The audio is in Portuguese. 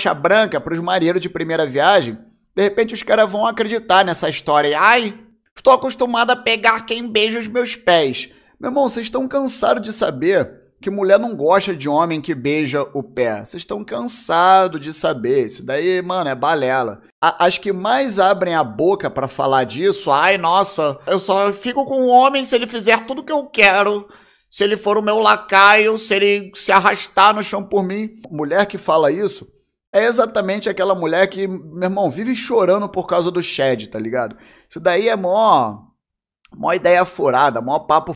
faixa branca para os marinheiros de primeira viagem, de repente os caras vão acreditar nessa história. Ai, estou acostumado a pegar quem beija os meus pés. Meu irmão, vocês estão cansados de saber que mulher não gosta de homem que beija o pé. Vocês estão cansados de saber. Isso daí, mano, é balela. as que mais abrem a boca para falar disso, ai, nossa, eu só fico com o homem se ele fizer tudo que eu quero. Se ele for o meu lacaio, se ele se arrastar no chão por mim. Mulher que fala isso é exatamente aquela mulher que, meu irmão, vive chorando por causa do Shed, tá ligado? Isso daí é mó, mó ideia furada, mó papo